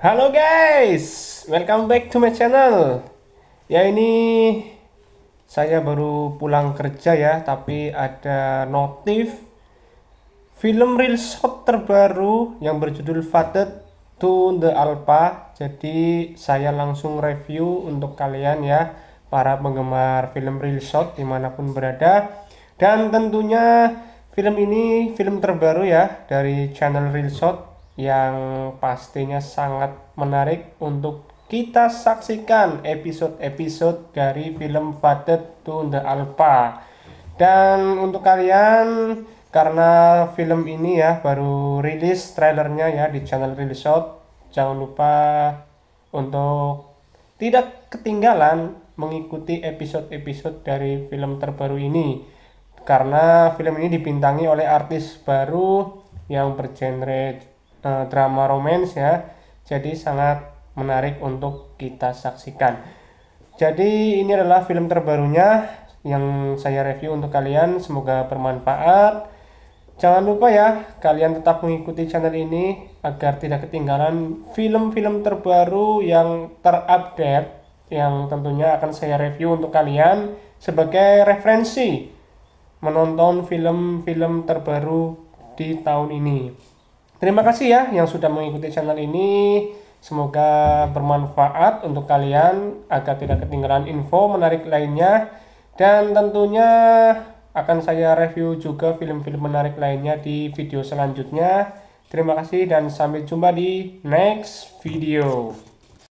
Halo guys, welcome back to my channel. Ya ini saya baru pulang kerja ya, tapi ada notif film real shot terbaru yang berjudul Fated to the Alpha. Jadi saya langsung review untuk kalian ya, para penggemar film real shot dimanapun berada. Dan tentunya film ini film terbaru ya dari channel real shot yang pastinya sangat menarik untuk kita saksikan episode-episode dari film Fated to the Alpha. Dan untuk kalian karena film ini ya baru rilis trailernya ya di channel Release Out, jangan lupa untuk tidak ketinggalan mengikuti episode-episode dari film terbaru ini. Karena film ini dibintangi oleh artis baru yang bergenre Eh, drama romance ya. Jadi sangat menarik untuk kita saksikan. Jadi ini adalah film terbarunya yang saya review untuk kalian. Semoga bermanfaat. Jangan lupa ya, kalian tetap mengikuti channel ini agar tidak ketinggalan film-film terbaru yang terupdate yang tentunya akan saya review untuk kalian sebagai referensi menonton film-film terbaru di tahun ini. Terima kasih ya yang sudah mengikuti channel ini. Semoga bermanfaat untuk kalian agar tidak ketinggalan info menarik lainnya dan tentunya akan saya review juga film-film menarik lainnya di video selanjutnya. Terima kasih dan sampai jumpa di next video.